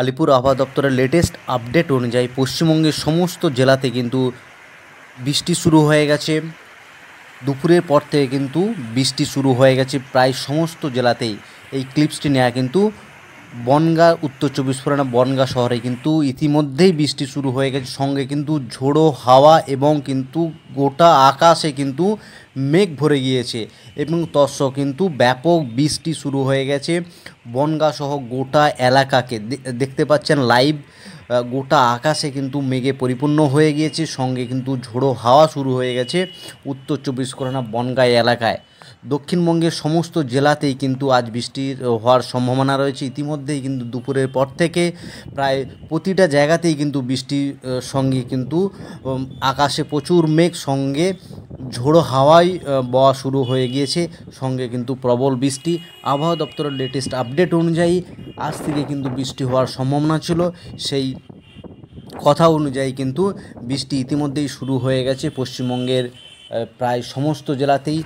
আলিপুর আবহাওয়া দপ্তরের latest update অনুযায়ী পশ্চিমবঙ্গের সমস্ত জেলাতে কিন্তু বৃষ্টি শুরু হয়ে গেছে দুপুরের পর থেকে কিন্তু বৃষ্টি শুরু হয়ে গেছে প্রায় সমস্ত জেলাতেই এই ক্লিপসটি নেওয়া কিন্তু বনগা উত্তর চব্বিশ পরগনা বনগা শহরে কিন্তু ইতিমধ্যেই বৃষ্টি শুরু হয়ে গেছে সঙ্গে কিন্তু ঝোড়ো হাওয়া এবং কিন্তু গোটা আকাশে কিন্তু মেঘ ভরে গিয়েছে এবং তস্য কিন্তু ব্যাপক বৃষ্টি শুরু হয়ে গেছে বনগা সহ গোটা এলাকাকে দেখতে পাচ্ছেন লাইভ গোটা আকাশে কিন্তু মেঘে পরিপূর্ণ হয়ে গিয়েছে সঙ্গে কিন্তু ঝোড়ো হাওয়া শুরু হয়ে গেছে উত্তর চব্বিশ পরগনা বনগাঁ এলাকায় দক্ষিণবঙ্গের সমস্ত জেলাতেই কিন্তু আজ বৃষ্টির হওয়ার সম্ভাবনা রয়েছে ইতিমধ্যেই কিন্তু দুপুরের পর থেকে প্রায় প্রতিটা জায়গাতেই কিন্তু বৃষ্টির সঙ্গে কিন্তু আকাশে প্রচুর মেঘ সঙ্গে ঝোড়ো হাওয়াই বওয়া শুরু হয়ে গিয়েছে সঙ্গে কিন্তু প্রবল বৃষ্টি আবহাওয়া দপ্তরের লেটেস্ট আপডেট অনুযায়ী আজ থেকে কিন্তু বৃষ্টি হওয়ার সম্ভাবনা ছিল সেই কথা অনুযায়ী কিন্তু বৃষ্টি ইতিমধ্যেই শুরু হয়ে গেছে পশ্চিমবঙ্গের প্রায় সমস্ত জেলাতেই